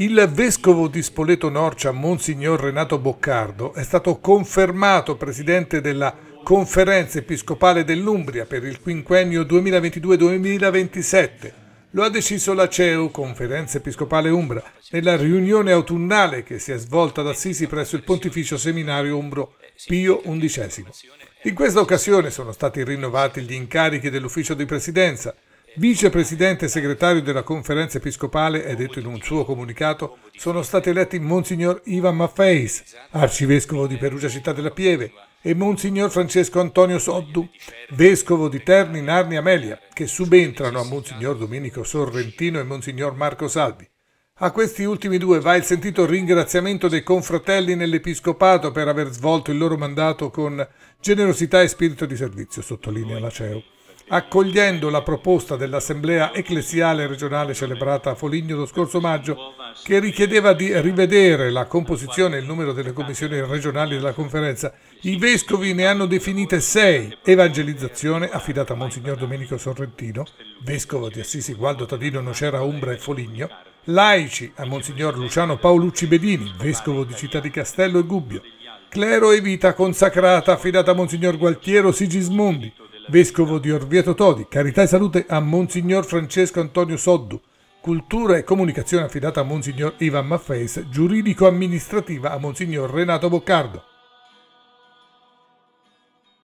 Il vescovo di Spoleto Norcia, Monsignor Renato Boccardo, è stato confermato presidente della Conferenza Episcopale dell'Umbria per il quinquennio 2022-2027. Lo ha deciso la CEU, Conferenza Episcopale Umbra, nella riunione autunnale che si è svolta ad Assisi presso il Pontificio Seminario Umbro Pio XI. In questa occasione sono stati rinnovati gli incarichi dell'ufficio di presidenza, Vicepresidente e segretario della conferenza episcopale, è detto in un suo comunicato, sono stati eletti Monsignor Ivan Maffeis, arcivescovo di Perugia Città della Pieve, e Monsignor Francesco Antonio Soddu, vescovo di Terni, Narni e Amelia, che subentrano a Monsignor Domenico Sorrentino e Monsignor Marco Salvi. A questi ultimi due va il sentito ringraziamento dei confratelli nell'Episcopato per aver svolto il loro mandato con generosità e spirito di servizio, sottolinea la CEU accogliendo la proposta dell'Assemblea Ecclesiale regionale celebrata a Foligno lo scorso maggio, che richiedeva di rivedere la composizione e il numero delle commissioni regionali della conferenza. I vescovi ne hanno definite sei, evangelizzazione affidata a Monsignor Domenico Sorrentino, vescovo di Assisi Gualdo Tadino Nocera Umbra e Foligno, laici a Monsignor Luciano Paolucci Bedini, vescovo di Città di Castello e Gubbio, clero e vita consacrata affidata a Monsignor Gualtiero Sigismondi, Vescovo di Orvieto Todi, Carità e Salute a Monsignor Francesco Antonio Soddu, Cultura e Comunicazione affidata a Monsignor Ivan Maffeis, Giuridico-Amministrativa a Monsignor Renato Boccardo.